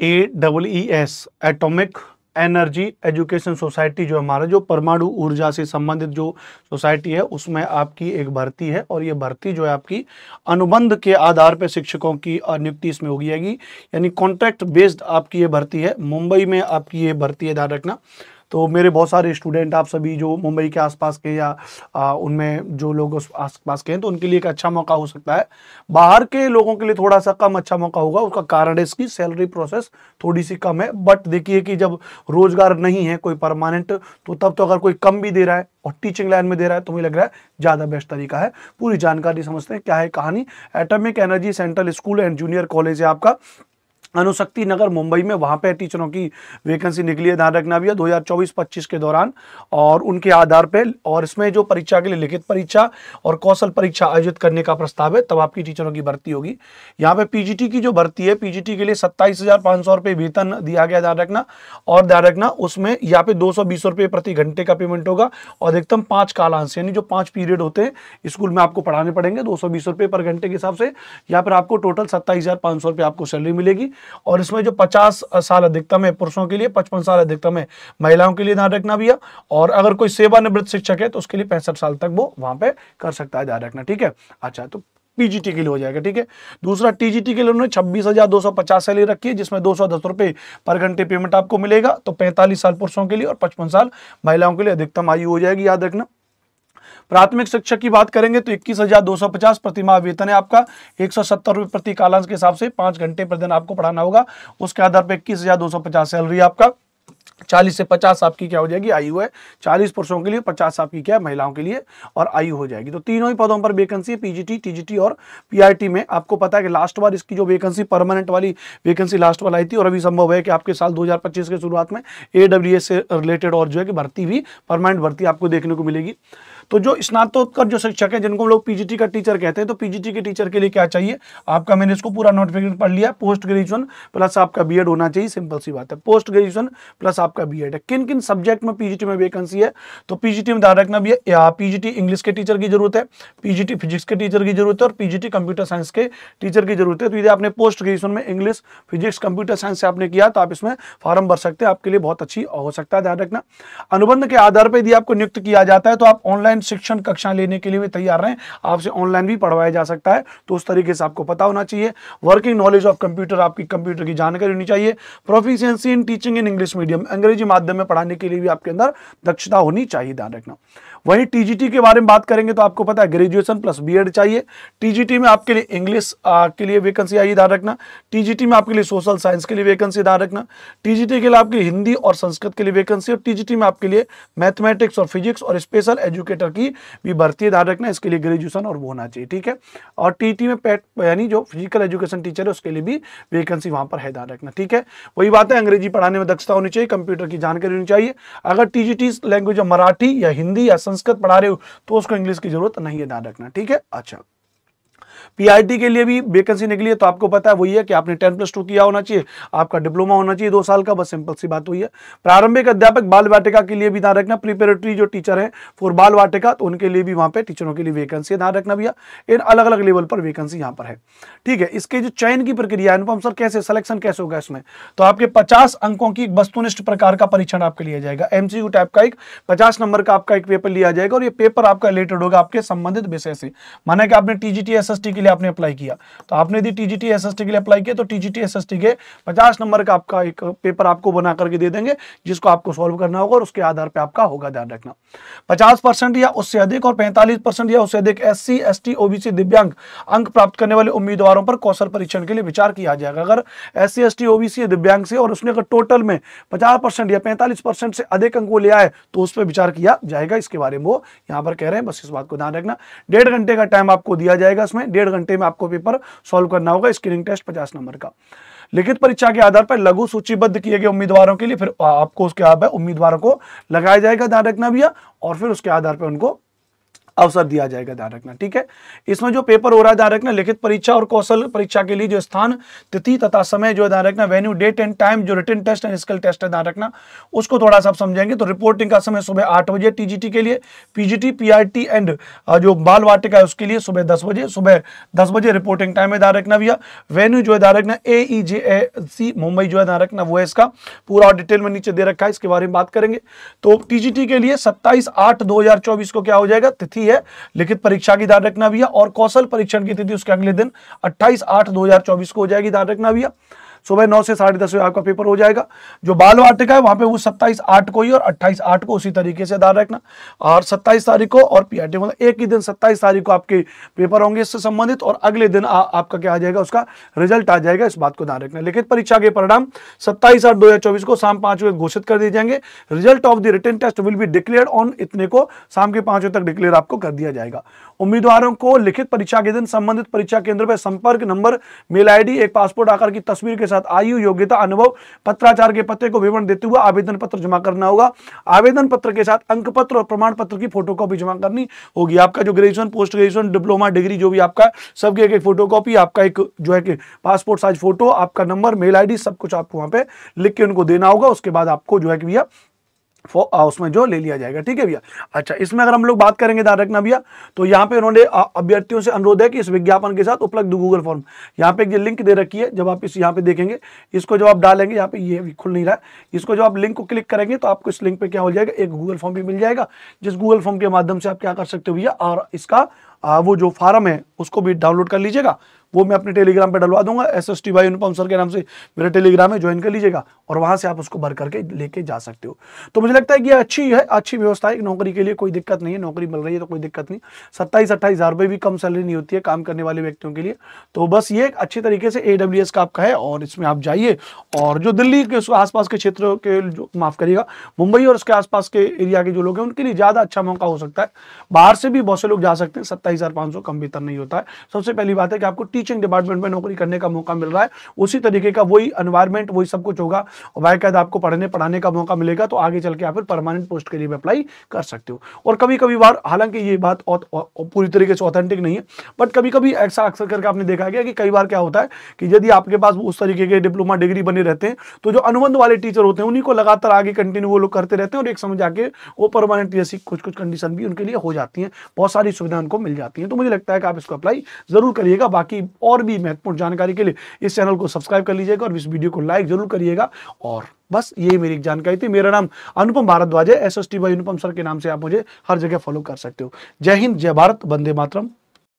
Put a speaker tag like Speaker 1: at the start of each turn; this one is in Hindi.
Speaker 1: ए double E S atomic energy education society जो हमारा जो परमाणु ऊर्जा से संबंधित जो सोसाइटी है उसमें आपकी एक भर्ती है और ये भर्ती जो है आपकी अनुबंध के आधार पर शिक्षकों की नियुक्ति इसमें होगी यानी कॉन्ट्रैक्ट बेस्ड आपकी ये भर्ती है मुंबई में आपकी ये भर्ती है ध्यान रखना तो मेरे बहुत सारे स्टूडेंट आप सभी जो मुंबई के आसपास के या उनमें जो लोग आसपास के हैं तो उनके लिए एक अच्छा मौका हो सकता है बाहर के लोगों के लिए थोड़ा सा कम अच्छा मौका होगा उसका कारण है इसकी सैलरी प्रोसेस थोड़ी सी कम है बट देखिए कि जब रोजगार नहीं है कोई परमानेंट तो तब तो अगर कोई कम भी दे रहा है और टीचिंग लाइन में दे रहा है तो मुझे लग रहा है ज़्यादा बेस्ट तरीका है पूरी जानकारी समझते हैं क्या है कहानी atomic energy central school and junior college है आपका अनुशक्ति नगर मुंबई में वहाँ पे टीचरों की वैकेंसी निकली है ध्यान रखना हज़ार चौबीस पच्चीस के दौरान और उनके आधार पे और इसमें जो परीक्षा के लिए लिखित परीक्षा और कौशल परीक्षा आयोजित करने का प्रस्ताव है तब आपकी टीचरों की भर्ती होगी यहाँ पे पीजीटी की जो भर्ती है पीजीटी के लिए सत्ताईस हजार पाँच सौ रुपये वेतन दिया गया ध्यान रखना और ध्यान रखना उसमें यहाँ पे दो सौ प्रति घंटे का पेमेंट होगा और अधिकतम पाँच कालांश यानी जो पाँच पीरियड होते हैं स्कूल में आपको पढ़ाने पड़ेंगे दो सौ पर घंटे के हिसाब से या फिर आपको टोटल सत्ताईस आपको सैलरी मिलेगी और इसमें जो पचास साल अधिकतम है पुरुषों के लिए पचपन साल अधिकतम है महिलाओं के लिए ध्यान रखना भैया और अगर कोई सेवानिवृत्त शिक्षक है तो उसके लिए पैंसठ साल तक वो वहां पर कर सकता है ध्यान रखना ठीक है अच्छा तो पीजीटी के लिए हो जाएगा ठीक है दूसरा टीजीटी के लिए उन्होंने छब्बीस हजार दो सौ पचास सैलरी रखी है जिसमें दो सौ दस रुपए पर घंटे पेमेंट आपको मिलेगा तो पैंतालीस साल पुरुषों के लिए और पचपन साल महिलाओं के लिए अधिकतम आयु हो जाएगी याद रखना प्राथमिक शिक्षक की बात करेंगे तो इक्कीस हजार दो सौ पचास प्रतिमा वेतन है आपका एक सौ सत्तर रुपए प्रति कालांश के हिसाब से पांच घंटे प्रतिदिन आपको पढ़ाना होगा उसके आधार पर इक्कीस हजार दो सौ पचास सैलरी आपका चालीस से पचास आपकी क्या हो जाएगी आयु है चालीस पुरुषों के लिए पचास आपकी क्या है महिलाओं के लिए और आयु हो जाएगी तो तीनों ही पदों पर वेकेंसी पीजीटी टीजीटी और पीआरटी में आपको पता है कि लास्ट बार इसकी जो वेकेंसी परमानेंट वाली वेकेंसी लास्ट बार आई थी और अभी संभव है कि आपके साल 2025 के शुरुआत में एडब्ल्यूएस से रिलेटेड और जो है कि भर्ती भी परमानेंट भर्ती आपको देखने को मिलेगी तो जो स्नातोत्तर जो शिक्षक है जिनको लोग पीजीटी का टीचर कहते हैं तो पीजीटी के टीचर के लिए क्या चाहिए आपका मैंने इसको पूरा नोटिफिकेशन पढ़ लिया पोस्ट ग्रेजुएशन प्लस आपका बी होना चाहिए सिंपल सी बात है पोस्ट ग्रेजुएशन प्लस आपका बी है किन किन सब्जेक्ट में पीजीटी में वैकेंसी है तो पीजीटी में ध्यान रखना भी है पीजीटी इंग्लिश के टीचर की जरूरत है पीजीटी फिजिक्स के टीचर की जरूरत है और पीजीटी कंप्यूटर साइंस के टीचर की जरूरत है तो यदि आपने पोस्ट ग्रेजुएशन में इंग्लिश फिजिक्स कंप्यूटर साइंस से आपने किया तो आप इसमें फॉर्म भर सकते हैं आपके लिए बहुत अच्छी हो सकता है ध्यान रखना अनुबंध के आधार पर यदि आपको नियुक्त किया जाता है तो आप ऑनलाइन ऑनलाइन शिक्षण कक्षा लेने के लिए भी तैयार रहें आपसे ऑनलाइन भी पढ़वाया जा सकता है तो उस तरीके से आपको पता होना चाहिए वर्किंग नॉलेज ऑफ कंप्यूटर आपकी कंप्यूटर की जानकारी होनी चाहिए proficiency in teaching in English medium अंग्रेजी माध्यम में पढ़ाने के लिए भी आपके अंदर दक्षता होनी चाहिए ध्यान रखना वहीं टीजीटी के बारे में बात करेंगे तो आपको पता है ग्रेजुएशन प्लस बीएड चाहिए टीजीटी में आपके लिए इंग्लिश के लिए वैकेंसी आई ध्यान रखना टीजीटी में आपके लिए सोशल साइंस के लिए वैकेंसी ध्यान रखना टीजीटी के लिए आपके हिंदी और संस्कृत के लिए वैकेंसी और टीजीटी में आपके लिए मैथमेटिक्स और फिजिक्स और स्पेशल एजुकेटर की भी भर्ती ध्यान रखना इसके लिए ग्रेजुएशन और वो होना चाहिए ठीक है और टी में पैट यानी जो फिजिकल एजुकेशन टीचर है उसके लिए भी वैकेंसी वहां पर है ध्यान रखना ठीक है वही बात है अंग्रेजी पढ़ाने में दक्षता होनी चाहिए कंप्यूटर की जानकारी होनी चाहिए अगर टीजीटी लैंग्वेज मराठी या हिंदी या संस्कृत पढ़ा रहे हो तो उसको इंग्लिश की जरूरत नहीं है ध्यान रखना ठीक है अच्छा पीआईटी के लिए भी वेकेंसी निकली है तो आपको पता है वही है कि आपने टेन प्लस टू किया होना चाहिए आपका डिप्लोमा होना चाहिए दो साल का बस सिंपल सी बात हुई है प्रारंभिक अध्यापक बाल वाटिका के लिए भी ध्यान रखना प्रिपेरेटरी जो टीचर है फॉर बाल वाटिका तो उनके लिए भी वहां पर टीचरों के लिए वेकेंसी ध्यान रखना भैया इन अलग अलग लेवल पर वेकेंसी यहाँ पर है ठीक है इसके जो चयन की प्रक्रिया है अनुपम सर कैसे सिलेक्शन कैसे होगा इसमें तो आपके पचास अंकों की वस्तुनिष्ठ प्रकार का परीक्षण आपके लिए जाएगा एमसीयू टाइप का एक पचास नंबर का आपका एक पेपर लिया जाएगा और ये पेपर आपका रिलेटेड होगा आपके संबंधित विषय से माना कि आपने टीजीटी एसएसटी के लिए आपने अप्लाई किया तो आपने यदि टीजीटी एसएसटी के लिए अप्लाई किया तो टीजीटी एसएसटी के 50 नंबर का आपका एक पेपर आपको बना करके दे देंगे जिसको आपको सॉल्व करना होगा और उसके आधार पर आपका होगा ध्यान रखना पचास या उससे अधिक और पैंतालीस या उससे अधिक S C S T OBC दिव्यांग अंक प्राप्त करने वाले उम्मीदवारों पर कौशल परीक्षण के लिए विचार किया जाएगा अगर S C S T OBC दिव्यांग से और उसने अगर टोटल में पचास या पैंतालीस से अधिक अंक वो ले आए तो उस पर विचार किया जाएगा इसके बारे में वो यहाँ पर कह रहे हैं बस इस बात को ध्यान रखना डेढ़ घंटे का टाइम आपको दिया जाएगा इसमें डेढ़ घंटे में आपको पेपर सॉल्व करना होगा स्क्रीनिंग टेस्ट पचास नंबर का लिखित परीक्षा के आधार पर लघु सूचीबद्ध किए गए उम्मीदवारों के लिए फिर आपको उसके आधार उम्मीदवारों को लगाया जाएगा ध्यान रखना भैया और फिर उसके आधार पर उनको अवसर दिया जाएगा ध्यान रखना ठीक है इसमें जो पेपर हो रहा है ध्यान रखना लिखित परीक्षा और कौशल परीक्षा के लिए जो स्थान तिथि तथा समय जो ध्यान रखना वेन्यू डेट एंड टाइम जो written test and skill test है ध्यान रखना उसको थोड़ा सा समझेंगे तो रिपोर्टिंग का समय सुबह आठ बजे टीजीटी के लिए पीजीटी पीआरटी एंड जो बाल वाटिका है उसके लिए सुबह दस बजे सुबह दस बजे रिपोर्टिंग टाइम है ध्यान रखना भैया वेन्यू जो है ध्यान रखना ए जे ए सी मुंबई जो है ध्यान रखना वो है इसका पूरा डिटेल में नीचे दे रखा है इसके बारे में बात करेंगे तो टीजीटी के लिए सत्ताईस आठ दो को क्या हो जाएगा तिथि है लिखित परीक्षा की ध्यान रखना भैया और कौशल परीक्षण की तिथि उसके अगले दिन अट्ठाईस आठ दो को हो जाएगी ध्यान रखना भैया सुबह नौ से साढ़े दस बजे आपका पेपर हो जाएगा जो बाल वाटिका है वहां पे वो सत्ताईस आठ को ही और अट्ठाईस आठ को उसी तरीके से आधार रखना और सत्ताईस तारीख को और पीआरटी मतलब एक ही दिन सत्ताईस तारीख को आपके पेपर होंगे इससे संबंधित और अगले दिन आ, आपका क्या आ जाएगा उसका रिजल्ट आ जाएगा इस बात को ध्यान रखना लिखित परीक्षा के परिणाम सत्ताईस आठ दो को शाम पांच बजे घोषित कर दिए जाएंगे result of the written test will be declared on इतने को शाम के पांच बजे तक डिक्लेयर आपको कर दिया जाएगा उम्मीदवारों को लिखित परीक्षा के दिन संबंधित परीक्षा केंद्र पर संपर्क नंबर मेल आई एक पासपोर्ट आकार की तस्वीर के साथ साथ आयु योग्यता अनुभव पत्राचार के पते को विवरण देते हुए आवेदन पत्र जमा करना होगा आवेदन पत्र के साथ अंक पत्र और प्रमाण पत्र की फोटो जमा करनी होगी आपका जो graduation post graduation diploma degree जो भी आपका सबकी एक एक फोटो आपका एक जो है पासपोर्ट साइज फोटो आपका नंबर मेल आई सब कुछ आपको वहां पर लिख के उनको देना होगा उसके बाद आपको जो है भैया उसमें जो ले लिया जाएगा ठीक है भैया अच्छा इसमें अगर हम लोग बात करेंगे ध्यान रखना भैया तो यहाँ पे उन्होंने अभ्यर्थियों से अनुरोध है कि इस विज्ञापन के साथ उपलब्ध गूगल फॉर्म यहाँ पे एक लिंक दे रखी है जब आप इस यहाँ पे देखेंगे इसको जब आप डालेंगे यहाँ पे ये खुल नहीं रहा है इसको जब आप लिंक को क्लिक करेंगे तो आपको इस लिंक पर क्या हो जाएगा एक गूगल फॉर्म भी मिल जाएगा जिस गूगल फॉर्म के माध्यम से आप क्या कर सकते हो भैया और इसका वो जो फार्म है उसको भी डाउनलोड कर लीजिएगा वो मैं अपने टेलीग्राम पे डलवा दूंगा S S T Y Anupam sir के नाम से मेरा टेलीग्राम है ज्वाइन कर लीजिएगा और वहाँ से आप उसको भर करके लेके जा सकते हो तो मुझे लगता है कि अच्छी है अच्छी व्यवस्था है नौकरी के लिए कोई दिक्कत नहीं है नौकरी मिल रही है तो कोई दिक्कत नहीं सत्ताईस अट्ठाईस हज़ार रुपये भी कम सैलरी नहीं होती है काम करने वाले व्यक्तियों के लिए तो बस ये अच्छे तरीके से ए का आपका है और इसमें आप जाइए और जो दिल्ली के आसपास के क्षेत्रों के जो माफ़ करिएगा मुंबई और उसके आसपास के एरिया के जो लोग हैं उनके लिए ज़्यादा अच्छा मौका हो सकता है बाहर से भी बहुत से लोग जा सकते हैं सत्ताईस कम भीतर नहीं होता है सबसे पहली बात है कि आपको टीचिंग डिपार्टमेंट में नौकरी करने का मौका मिल रहा है उसी तरीके का वही अनवायरमेंट वही सब कुछ होगा और आपको पढ़ने पढ़ाने का मौका मिलेगा तो आगे चल के आप फिर परमानेंट पोस्ट के लिए भी अप्लाई कर सकते हो और कभी कभी बार हालांकि ये बात पूरी तरीके से ऑथेंटिक नहीं है बट कभी कभी ऐसा अक्सर करके आपने देखा गया कि कई बार क्या होता है कि यदि आपके पास उस तरीके के डिप्लोमा डिग्री बने रहते हैं तो जो अनुबंध वाले टीचर होते हैं उन्हीं को लगातार आगे कंटिन्यू वो लोग करते रहते हैं और एक समझ आके वो परमानेंट जैसी कुछ कुछ कंडीशन भी उनके लिए हो जाती है बहुत सारी सुविधा उनको मिल जाती है तो मुझे लगता है कि आप इसको अप्लाई जरूर करिएगा बाकी और भी महत्वपूर्ण जानकारी के लिए इस चैनल को सब्सक्राइब कर लीजिएगा और इस वीडियो को लाइक जरूर करिएगा और बस यही मेरी एक जानकारी थी मेरा नाम अनुपम भारद्वाज है S S T Anupam sir के नाम से आप मुझे हर जगह फॉलो कर सकते हो जय हिंद जय भारत वंदे मातरम